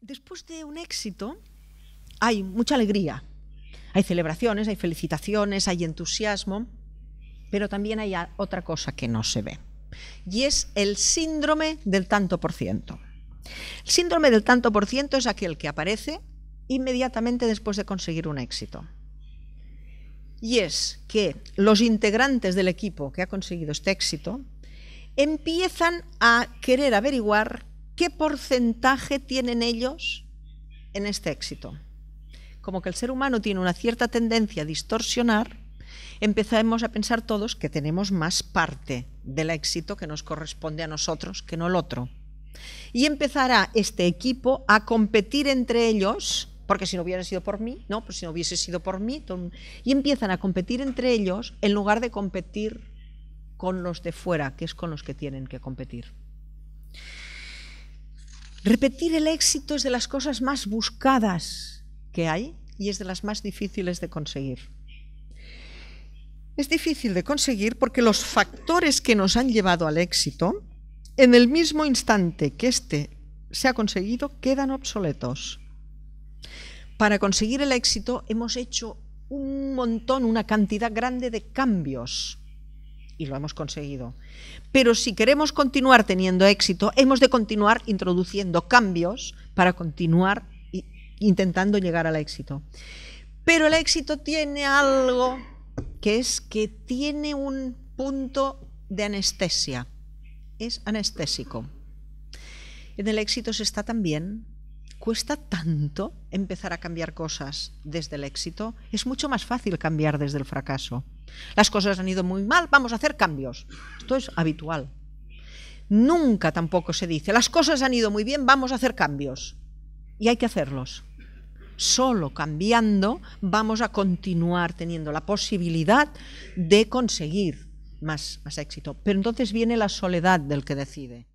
Después de un éxito hay mucha alegría, hay celebraciones, hay felicitaciones, hay entusiasmo, pero también hay otra cosa que no se ve, y es el síndrome del tanto por ciento. El síndrome del tanto por ciento es aquel que aparece inmediatamente después de conseguir un éxito. Y es que los integrantes del equipo que ha conseguido este éxito empiezan a querer averiguar ¿qué porcentaje tienen ellos en este éxito? Como que el ser humano tiene una cierta tendencia a distorsionar, empezamos a pensar todos que tenemos más parte del éxito que nos corresponde a nosotros que no el otro. Y empezará este equipo a competir entre ellos, porque si no hubiera sido por mí, no, pues si no hubiese sido por mí, y empiezan a competir entre ellos en lugar de competir con los de fuera, que es con los que tienen que competir. Repetir el éxito es de las cosas más buscadas que hay y es de las más difíciles de conseguir. Es difícil de conseguir porque los factores que nos han llevado al éxito, en el mismo instante que éste se ha conseguido, quedan obsoletos. Para conseguir el éxito hemos hecho un montón, una cantidad grande de cambios y lo hemos conseguido. Pero si queremos continuar teniendo éxito, hemos de continuar introduciendo cambios para continuar intentando llegar al éxito. Pero el éxito tiene algo que es que tiene un punto de anestesia. Es anestésico. En el éxito se está también cuesta tanto empezar a cambiar cosas desde el éxito, es mucho más fácil cambiar desde el fracaso. Las cosas han ido muy mal, vamos a hacer cambios. Esto es habitual. Nunca tampoco se dice, las cosas han ido muy bien, vamos a hacer cambios. Y hay que hacerlos. Solo cambiando vamos a continuar teniendo la posibilidad de conseguir más, más éxito. Pero entonces viene la soledad del que decide.